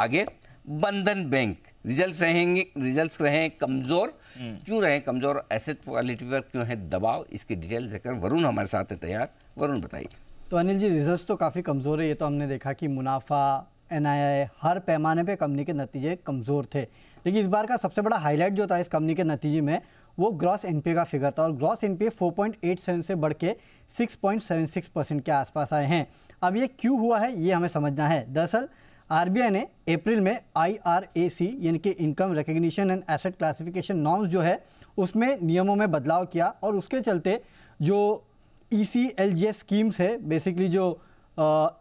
आगे बंधन bank result रहेंगे रिजल्ट्स रहे कमज़ोर हम्म। क्यों रहे कमज़ोर एसेट क्वालिटी पर क्यों है दबाव इसकी डिटेल देकर वरुण हमारे साथ है तैयार वरुण बताइए तो अनिल जी रिजल्ट्स तो काफ़ी कमज़ोर है ये तो हमने देखा कि मुनाफा एन हर पैमाने पे कंपनी के नतीजे कमज़ोर थे लेकिन इस बार का सबसे बड़ा हाईलाइट जो था इस कंपनी के नतीजे में वो ग्रॉस एन का फिगर था और ग्रॉस एन 4.87 से बढ़ के 6.76 परसेंट के आसपास आए हैं अब ये क्यों हुआ है ये हमें समझना है दरअसल आरबीआई ने अप्रैल में आईआरएसी यानी कि income recognition and asset classification norms जो है उसमें नियमों में बदलाव किया और उसके चलते जो E C L G S schemes है बेसिकली जो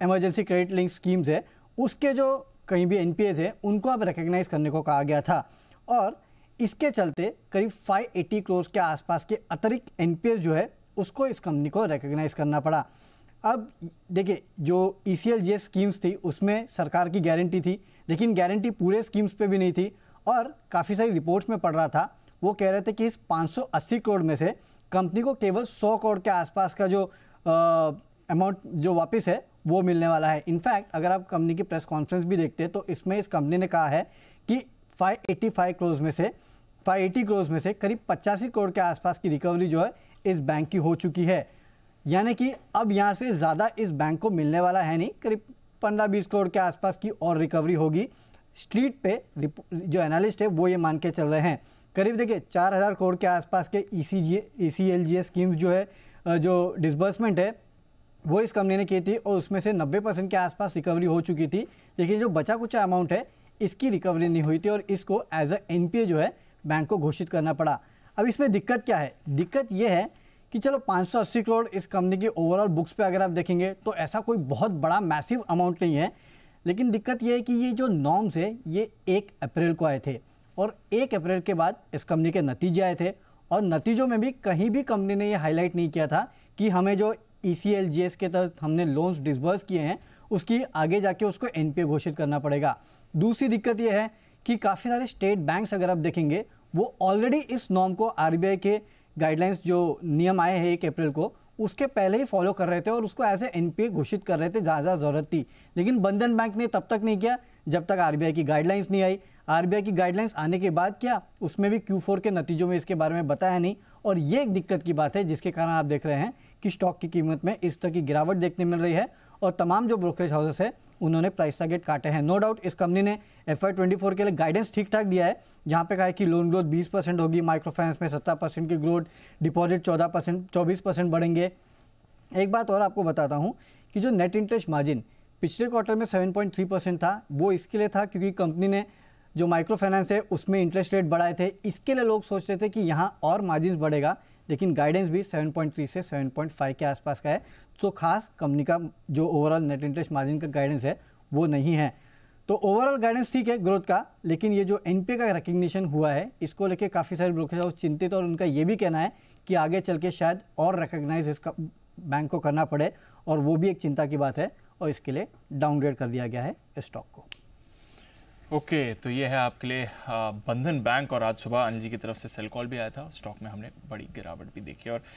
इमरजेंसी क्रेडिट लिंक स्कीम्स है उसके जो कहीं भी एन पी एज है उनको अब रिकग्नाइज करने को कहा गया था और इसके चलते करीब 580 एटी के आसपास के अतिरिक्त एन जो है उसको इस कंपनी को रिकग्नाइज करना पड़ा अब देखिए जो ई सी स्कीम्स थी उसमें सरकार की गारंटी थी लेकिन गारंटी पूरे स्कीम्स पे भी नहीं थी और काफ़ी सारी रिपोर्ट्स में पढ़ रहा था वो कह रहे थे कि इस 580 करोड़ में से कंपनी को केवल 100 करोड़ के आसपास का जो अमाउंट जो वापस है वो मिलने वाला है इनफैक्ट अगर आप कंपनी की प्रेस कॉन्फ्रेंस भी देखते हैं तो इसमें इस कंपनी ने कहा है कि फाइव करोड़ में से एटी करोड़ में से करीब पचासी करोड़ के आसपास की रिकवरी जो है इस बैंक की हो चुकी है यानी कि अब यहाँ से ज़्यादा इस बैंक को मिलने वाला है नहीं करीब पंद्रह बीस करोड़ के आसपास की और रिकवरी होगी स्ट्रीट पे जो एनालिस्ट है वो ये मान के चल रहे हैं करीब देखिए चार हज़ार करोड़ के आसपास के ई सी जी ई सी एल जी स्कीम्स जो है जो डिसबर्समेंट है वो इस कंपनी ने की थी और उसमें से नब्बे परसेंट के आसपास रिकवरी हो चुकी थी लेकिन जो बचा कुचा अमाउंट है इसकी रिकवरी नहीं हुई थी और इसको एज अ एन जो है बैंक को घोषित करना पड़ा अब इसमें दिक्कत क्या है दिक्कत ये है कि चलो 580 करोड़ इस कंपनी की ओवरऑल बुक्स पे अगर आप देखेंगे तो ऐसा कोई बहुत बड़ा मैसिव अमाउंट नहीं है लेकिन दिक्कत यह है कि ये जो नॉर्म्स है ये एक अप्रैल को आए थे और एक अप्रैल के बाद इस कंपनी के नतीजे आए थे और नतीजों में भी कहीं भी कंपनी ने ये हाईलाइट नहीं किया था कि हमें जो ई e के तहत हमने लोन्स डिसबर्स किए हैं उसकी आगे जाके उसको एन घोषित करना पड़ेगा दूसरी दिक्कत यह है कि काफ़ी सारे स्टेट बैंक्स अगर आप देखेंगे वो ऑलरेडी इस नॉर्म को आर के गाइडलाइंस जो नियम आए हैं एक अप्रैल को उसके पहले ही फॉलो कर रहे थे और उसको ऐसे एन घोषित कर रहे थे जहाँ जहाँ ज़रूरत थी लेकिन बंधन बैंक ने तब तक नहीं किया जब तक आर की गाइडलाइंस नहीं आई आर की गाइडलाइंस आने के बाद क्या उसमें भी क्यू के नतीजों में इसके बारे में बताया नहीं और ये एक दिक्कत की बात है जिसके कारण आप देख रहे हैं कि स्टॉक की कीमत में इस तरह की गिरावट देखने मिल रही है और तमाम जो ब्रोकरेज हाउसेस है उन्होंने प्राइस टारगेट काटे हैं नो डाउट इस कंपनी ने एफ आई ट्वेंटी फोर के लिए गाइडेंस ठीक ठाक दिया है जहाँ पे कहा है कि लोन ग्रोथ 20 परसेंट होगी माइक्रो फाइनेंस में 17 परसेंट की ग्रोथ डिपॉजिट 14 परसेंट चौबीस परसेंट बढ़ेंगे एक बात और आपको बताता हूँ कि जो नेट इंटरेस्ट मार्जिन पिछले क्वार्टर में सेवन परसेंट था वो इसके लिए था क्योंकि कंपनी ने जो माइक्रो फाइनेंस है उसमें इंटरेस्ट रेट बढ़ाए थे इसके लिए लोग सोच रहे थे कि यहाँ और मार्जिन बढ़ेगा लेकिन गाइडेंस भी 7.3 से 7.5 के आसपास का है तो खास कंपनी का जो ओवरऑल नेट इंटरेस्ट मार्जिन का गाइडेंस है वो नहीं है तो ओवरऑल गाइडेंस ठीक है ग्रोथ का लेकिन ये जो एन का रिकग्निशन हुआ है इसको लेके काफ़ी सारे ब्रोकर साहब चिंतित और उनका ये भी कहना है कि आगे चल के शायद और रिकग्नाइज इसका बैंक को करना पड़े और वो भी एक चिंता की बात है और इसके लिए डाउनग्रेड कर दिया गया है स्टॉक को ओके okay, तो ये है आपके लिए बंधन बैंक और आज सुबह अनिल जी की तरफ से सेल कॉल भी आया था स्टॉक में हमने बड़ी गिरावट भी देखी और